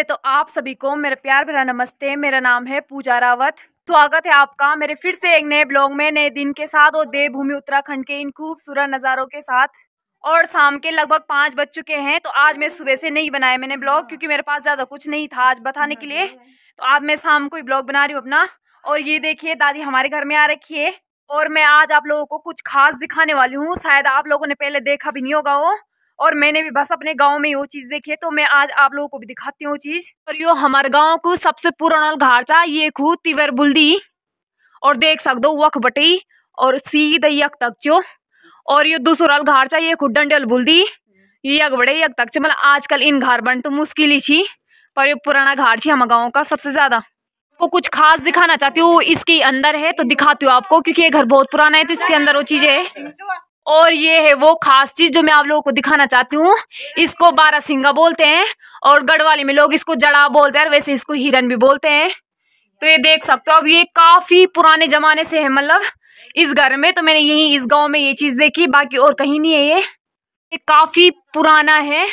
नमस्ते तो आप सभी को मेरा प्यार भरा नमस्ते मेरा नाम है पूजा रावत स्वागत है आपका मेरे फिर से एक नए ब्लॉग में नए दिन के साथ और देवभूमि उत्तराखंड के इन खूबसूरत नज़ारों के साथ और शाम के लगभग पांच बज चुके हैं तो आज मैं सुबह से नहीं बनाया मैंने ब्लॉग क्योंकि मेरे पास ज़्यादा कुछ नहीं था आज बताने के लिए तो आज मैं शाम को ब्लॉग बना रही हूँ अपना और ये देखिए दादी हमारे घर में आ रखी है और मैं आज आप लोगों को कुछ खास दिखाने वाली हूँ शायद आप लोगों ने पहले देखा भी नहीं होगा वो और मैंने भी बस अपने गाँव में वो चीज़ देखी है तो मैं आज आप लोगों को भी दिखाती हूँ चीज़ और यो हमारे गाँव को सबसे पुराना घाट था ये खू तिवर बुल्दी और देख हो वक बटी और सीधा यक तक चो और ये दूसरा घर था ये खुद डंडल बुल्दी ये यक बड़े यक तक चो मतलब आजकल इन घर बन तो मुश्किल ही थी पर ये पुराना घाट थी हमारे गाँव का सबसे ज़्यादा को कुछ खास दिखाना चाहती हूँ इसके अंदर है तो दिखाती हूँ आपको क्योंकि ये घर बहुत पुराना है तो इसके अंदर वो चीज़ें है और ये है वो खास चीज जो मैं आप लोगों को दिखाना चाहती हूँ इसको बारह सिंगा बोलते हैं और गढ़वाली में लोग इसको जड़ा बोलते हैं वैसे इसको हिरन भी बोलते हैं तो ये देख सकते हो अब ये काफी पुराने जमाने से है मतलब इस घर में तो मैंने यही इस गांव में ये चीज देखी बाकी और कहीं नहीं है ये ये काफी पुराना है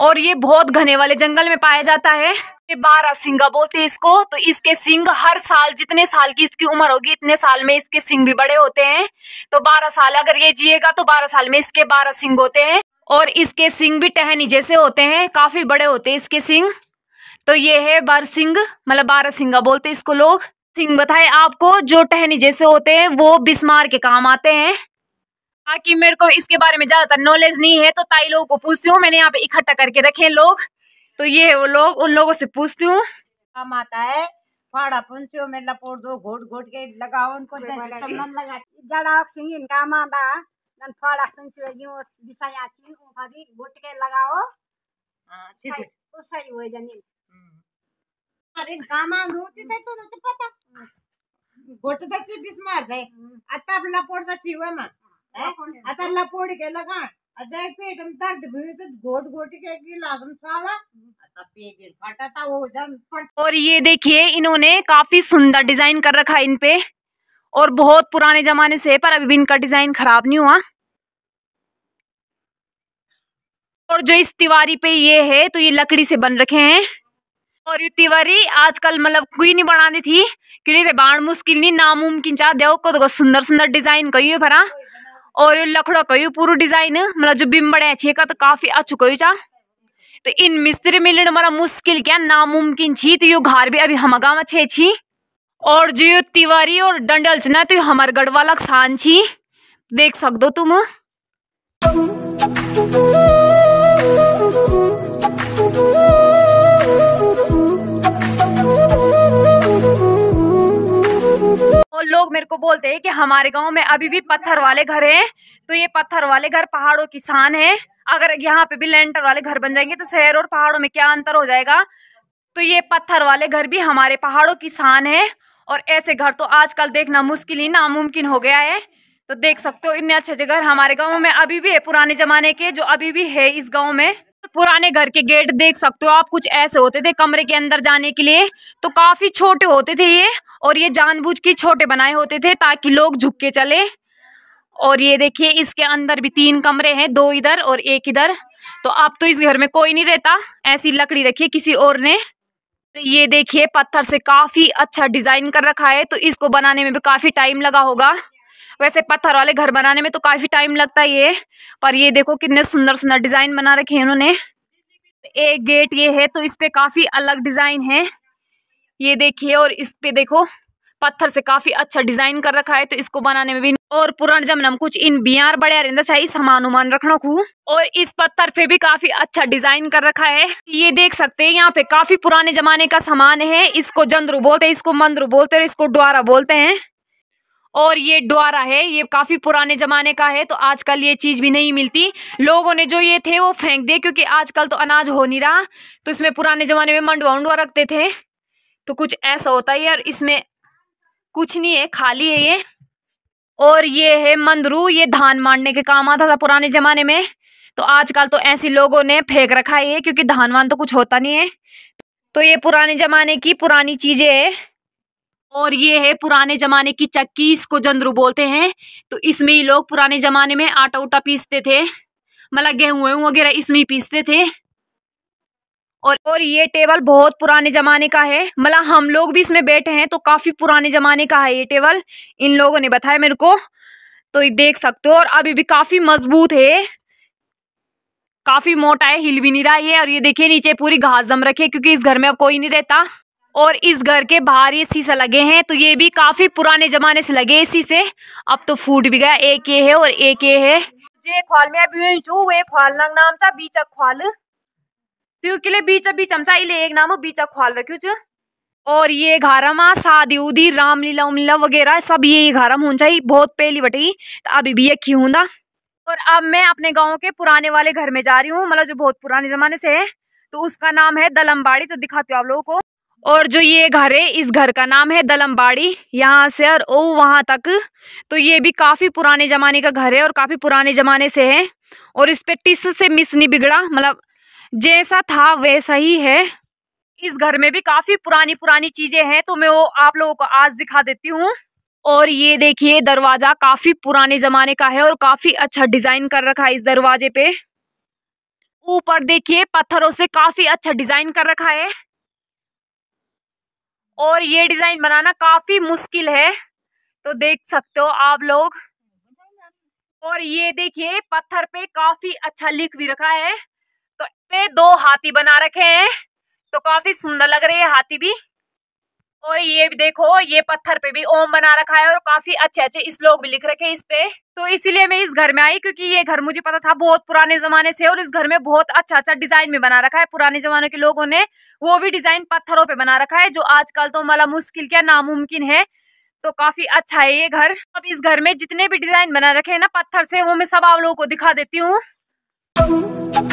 और ये बहुत घने वाले जंगल में पाया जाता है के बारह सिंगा बोलते हैं इसको तो इसके सिंग हर साल जितने साल की इसकी उम्र होगी इतने साल में इसके सिंग भी बड़े होते हैं तो बारह साल अगर ये जिएगा तो बारह साल में इसके बारह सिंग होते हैं और इसके सिंग भी टहनी जैसे होते हैं काफी बड़े होते हैं इसके सिंग तो ये है बार सिंह मतलब बारह सिंगा बोलते हैं इसको लोग सिंह बताए आपको जो टहनी जैसे होते हैं वो बिस्मार के काम आते हैं बाकी मेरे को इसके बारे में ज्यादातर नॉलेज नहीं है तो ताई लोगों को पूछती हूँ मैंने यहाँ पे इकट्ठा करके रखे लोग तो ये वो लोग उन लोगों से पूछती हूँ काम हाँ, आता है फाड़ा पंछियों में लपोट दो घोट घोट के लगाओ उनको जड़ा सिंह काम आता है फाड़ा पंछियों दिशाया उखादी घोट के लगाओ हाँ, तो सही हो जमीन हम्म। अरे काम होती थे तो तो पता घोट दसी बिस्मार थे हम्म। अतः लपोट दसी हुए मैं अतः लपोट के लगा पेट में दर्द घोट घोट के और ये देखिए इन्होंने काफी सुंदर डिजाइन कर रखा है इनपे और बहुत पुराने जमाने से पर अभी भी इनका डिजाइन खराब नहीं हुआ और जो इस तिवारी पे ये है तो ये लकड़ी से बन रखे हैं और ये तिवारी आजकल मतलब कोई नहीं बनानी थी क्योंकि बाण मुश्किल नहीं नामुमकिन चाह देव को सुंदर सुंदर डिजाइन कही है भरा और ये लकड़ो को यू पूरू डिजाइन मतलब जो बिम बण्या छी का तो काफी अच्छु कहू चा तो इन मिस्त्री मिलन मरा मतलब मुश्किल क्या नामुमकिन छी तो यू घर भी अभी हम गाँव छे छी और जो यो तिवारी और डंडल छ ना तो हमारे गढ़वाला शान छी देख सकदो तुम Oh, oh, oh. लोग मेरे को बोलते हैं कि हमारे गांव में अभी भी पत्थर वाले घर हैं तो ये पत्थर वाले घर पहाड़ों की शान है अगर यहाँ पे भी लेंटर वाले घर बन जाएंगे तो शहर और पहाड़ों में क्या अंतर हो जाएगा तो ये पत्थर वाले घर भी हमारे पहाड़ों की शान है और ऐसे घर तो आजकल देखना मुश्किल ही नामुमकिन हो गया है तो देख सकते हो इतने अच्छे अच्छे घर हमारे गाँव में अभी भी है पुराने जमाने के जो अभी भी है इस गाँव में पुराने घर के गेट देख सकते हो आप कुछ ऐसे होते थे कमरे के अंदर जाने के लिए तो काफी छोटे होते थे ये और ये जानबूझ के छोटे बनाए होते थे ताकि लोग झुक के चले और ये देखिए इसके अंदर भी तीन कमरे हैं दो इधर और एक इधर तो अब तो इस घर में कोई नहीं रहता ऐसी लकड़ी रखी किसी और ने ये देखिए पत्थर से काफ़ी अच्छा डिज़ाइन कर रखा है तो इसको बनाने में भी काफ़ी टाइम लगा होगा वैसे पत्थर वाले घर बनाने में तो काफ़ी टाइम लगता है ये पर ये देखो कितने सुंदर सुंदर डिज़ाइन बना रखे हैं उन्होंने एक गेट ये है तो इस पर काफ़ी अलग डिज़ाइन है ये देखिए और इस पे देखो पत्थर से काफी अच्छा डिजाइन कर रखा है तो इसको बनाने में भी और पुराण जमन कुछ इन बियार बड़े रहना चाहिए सामान उमान रखना खू और इस पत्थर पे भी काफी अच्छा डिजाइन कर रखा है ये देख सकते हैं यहाँ पे काफी पुराने जमाने का सामान है इसको जंद्रु बोलते हैं इसको मंद्रू बोलते हैं इसको डुआरा बोलते हैं और ये डुआरा है ये काफ़ी पुराने ज़माने का है तो आजकल ये चीज़ भी नहीं मिलती लोगों ने जो ये थे वो फेंक दिए क्योंकि आजकल तो अनाज हो नहीं रहा तो इसमें पुराने ज़माने में मंडवा उंडवा रखते थे तो कुछ ऐसा होता है और इसमें कुछ नहीं है खाली है ये और ये है मंदरू ये धान मारने के काम आता था पुराने ज़माने में तो आजकल तो ऐसे लोगों ने फेंक रखा है ये क्योंकि धान वान तो कुछ होता नहीं है तो ये पुराने ज़माने की पुरानी चीज़ें है और ये है पुराने ज़माने की चक्की इसको जंदरू बोलते हैं तो इसमें ही लोग पुराने ज़माने में आटा उटा पीसते थे मतलब गेहूं वगैरह इसमें ही पीसते थे और और ये टेबल बहुत पुराने जमाने का है मतलब हम लोग भी इसमें बैठे हैं तो काफ़ी पुराने जमाने का है ये टेबल इन लोगों ने बताया मेरे को तो ये देख सकते हो और अभी भी काफ़ी मजबूत है काफ़ी मोटा है हिल भी नहीं रहा है और ये देखिए नीचे पूरी घास जम रखी है क्योंकि इस घर में अब कोई नहीं रहता और इस घर के बाहर ये शीशा लगे हैं तो ये भी काफ़ी पुराने ज़माने से लगे है शीशे अब तो फूट भी गया एक ये है और एक ये है जे ख्वाल में अभी जो वे ख्वाल नाम था बीच ख्वाल तो बीच बीच हम इले एक नाम बीच ख्वाल रखियो छ और ये घर हम शादी उदी रामलीला उमलीला वगैरह सब ये घर होना चाहिए बहुत पहली बटी तो अभी भी ये हूँ और अब मैं अपने गाँव के पुराने वाले घर में जा रही हूँ मतलब जो बहुत पुराने जमाने से है तो उसका नाम है दलमबाड़ी तो दिखाती हूँ आप लोगों को और जो ये घर है इस घर का नाम है दलमबाड़ी यहाँ से और ओ वहाँ तक तो ये भी काफ़ी पुराने ज़माने का घर है और काफ़ी पुराने ज़माने से है और इस पर टिस से मिस नहीं बिगड़ा मतलब जैसा था वैसा ही है इस घर में भी काफ़ी पुरानी पुरानी चीज़ें हैं तो मैं वो आप लोगों को आज दिखा देती हूँ और ये देखिए दरवाज़ा काफ़ी पुराने ज़माने का है और काफ़ी अच्छा डिज़ाइन कर रखा है इस दरवाजे पे ऊपर देखिए पत्थरों से काफ़ी अच्छा डिज़ाइन कर रखा है और ये डिज़ाइन बनाना काफ़ी मुश्किल है तो देख सकते हो आप लोग और ये देखिए पत्थर पे काफ़ी अच्छा लिख भी रखा है तो इसमें दो हाथी बना रखे हैं तो काफी सुंदर लग रहे हैं हाथी भी और ये भी देखो ये पत्थर पे भी ओम बना रखा है और काफी अच्छे अच्छे श्लोक भी लिख रखे हैं इस पे तो इसीलिए मैं इस घर में आई क्योंकि ये घर मुझे पता था बहुत पुराने जमाने से और इस घर में बहुत अच्छा अच्छा डिजाइन में बना रखा है पुराने जमाने के लोगों ने वो भी डिजाइन पत्थरों पे बना रखा है जो आजकल तो माला मुश्किल क्या नामुमकिन है तो काफी अच्छा है ये घर अब इस घर में जितने भी डिजाइन बना रखे है ना पत्थर से वो मैं सब आप लोगों को दिखा देती हूँ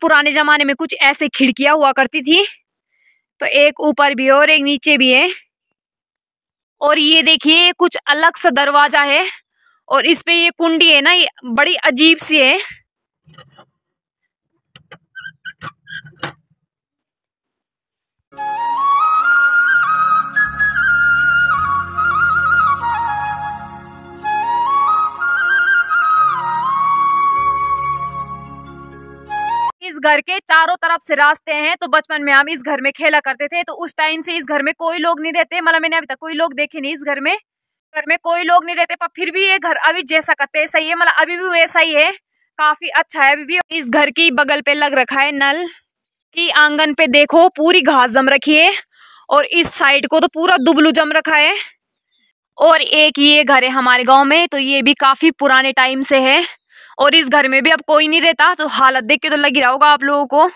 पुराने ज़माने में कुछ ऐसे खिड़कियां हुआ करती थी तो एक ऊपर भी और एक नीचे भी है और ये देखिए कुछ अलग सा दरवाज़ा है और इस पे ये कुंडी है ना ये बड़ी अजीब सी है Thank you. घर के चारों तरफ से रास्ते हैं तो बचपन में हम इस घर में खेला करते थे तो उस टाइम से इस घर में कोई लोग नहीं रहते मतलब मैंने अभी तक कोई लोग देखे नहीं इस घर में घर में कोई लोग नहीं रहते पर फिर भी ये घर अभी जैसा करते सही है मतलब अभी भी वैसा ही है काफी अच्छा है अभी भी इस घर की बगल पे लग रखा है नल की आंगन पे देखो पूरी घास जम रखी है और इस साइड को तो पूरा दुबलू जम रखा है और एक ये घर है हमारे गांव में तो ये भी काफी पुराने टाइम से है और इस घर में भी अब कोई नहीं रहता तो हालत देख के तो लग ही रहा होगा आप लोगों को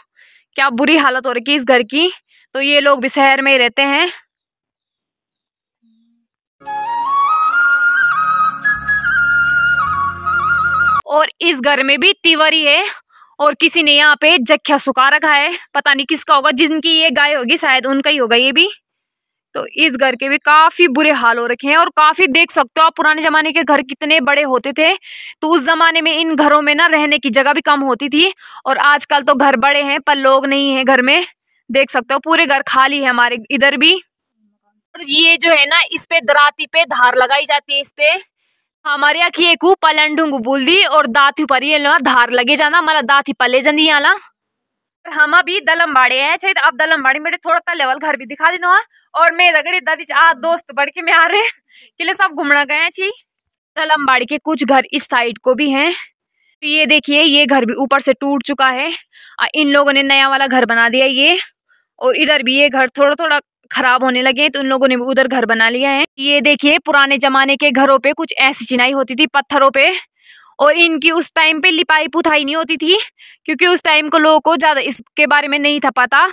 क्या बुरी हालत हो रही है इस घर की तो ये लोग भी शहर में ही रहते हैं और इस घर में भी तिवरी है और किसी ने यहाँ पे जख्या सुखा रखा है पता नहीं किसका होगा जिनकी ये गाय होगी शायद उनका ही होगा ये भी तो इस घर के भी काफ़ी बुरे हाल हो रखे हैं और काफ़ी देख सकते हो आप पुराने ज़माने के घर कितने बड़े होते थे तो उस ज़माने में इन घरों में ना रहने की जगह भी कम होती थी और आजकल तो घर बड़े हैं पर लोग नहीं है घर में देख सकते हो पूरे घर खाली है हमारे इधर भी और ये जो है ना इस पे दराती पे धार लगाई जाती है इस पे हमारे यहाँ की एक पलंडुंग बोल दी और दाती पर ये धार लगे जाना मतलब दाती पले जानी यहाँ हम अभी दलमबाड़े हैं चाहिए अब दलमबाड़ी मेरे थोड़ा सा लेवल घर भी दिखा देना और मेरे अगर दादी आ दोस्त बढ़ के मैं आ रहे के लिए सब घूमना गए छी दलमबाड़ी के कुछ घर इस साइड को भी हैं तो ये देखिए ये घर भी ऊपर से टूट चुका है और इन लोगों ने नया वाला घर बना दिया ये और इधर भी ये घर थोड़ा थोड़ा खराब होने लगे तो उन लोगों ने भी उधर घर बना लिया है ये देखिए पुराने जमाने के घरों पे कुछ ऐसी चिनाई होती थी पत्थरों पे और इनकी उस टाइम पे लिपाई पुथाई नहीं होती थी क्योंकि उस टाइम को लोगों को ज़्यादा इसके बारे में नहीं था पता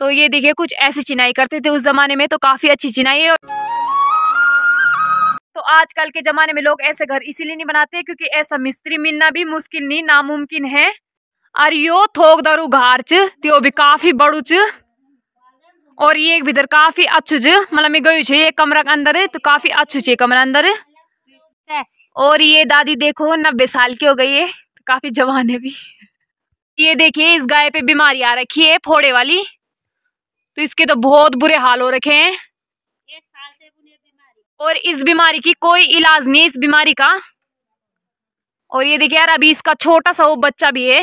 तो ये देखिए कुछ ऐसी चिनाई करते थे उस ज़माने में तो काफ़ी अच्छी चिनाई है तो आजकल के ज़माने में लोग ऐसे घर इसीलिए नहीं बनाते क्योंकि ऐसा मिस्त्री मिलना भी मुश्किल नहीं नामुमकिन है और यो थोक दरु घर चो भी काफ़ी बड़ू च और ये भीतर काफ़ी अच्छू च मतलब मैं गई छू ये कमरा के अंदर तो काफ़ी अच्छू छ कमरा अंदर और ये दादी देखो नब्बे साल की हो गई है काफी जवान है भी ये देखिए इस गाय पे बीमारी आ रखी है फोड़े वाली तो इसके तो बहुत बुरे हाल हो रखे हैं और इस बीमारी की कोई इलाज नहीं इस बीमारी का और ये देखिए यार अभी इसका छोटा सा वो बच्चा भी है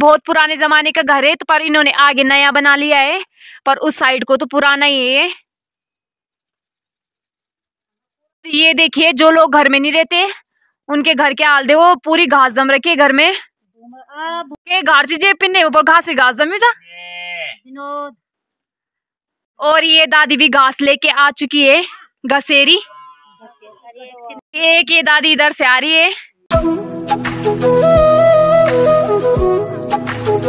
बहुत पुराने ज़माने का घर है तो पर इन्होंने आगे नया बना लिया है पर उस साइड को तो पुराना ही है तो ये देखिए जो लोग घर में नहीं रहते उनके घर के आल दे वो पूरी घास जम रखी है घर में घर घर चीजें पिन्ने ऊपर घास ही घास जमी जा और ये दादी भी घास लेके आ चुकी है घसेरी एक ये दादी इधर से आ रही है और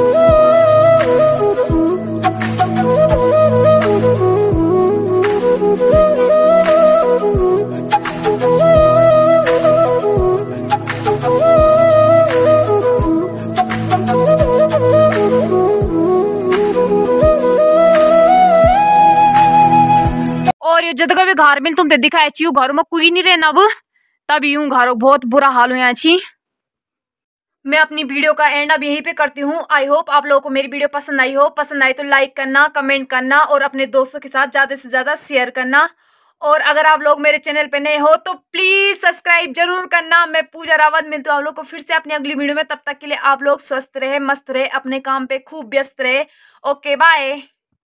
ये घर मिल तुम तो दिखाई घर में कोई नहीं रहना अब तभी यूं घर बहुत बुरा हाल हुआ छी मैं अपनी वीडियो का एंड अब यहीं पे करती हूँ आई होप आप लोगों को मेरी वीडियो पसंद आई हो पसंद आई तो लाइक करना कमेंट करना और अपने दोस्तों के साथ ज़्यादा से ज़्यादा शेयर करना और अगर आप लोग मेरे चैनल पे नए हो तो प्लीज़ सब्सक्राइब जरूर करना मैं पूजा रावत मिलती हूँ आप लोग को फिर से अपनी अगली वीडियो में तब तक के लिए आप लोग स्वस्थ रहे मस्त रहे अपने काम पे खूब व्यस्त रहे ओके बाय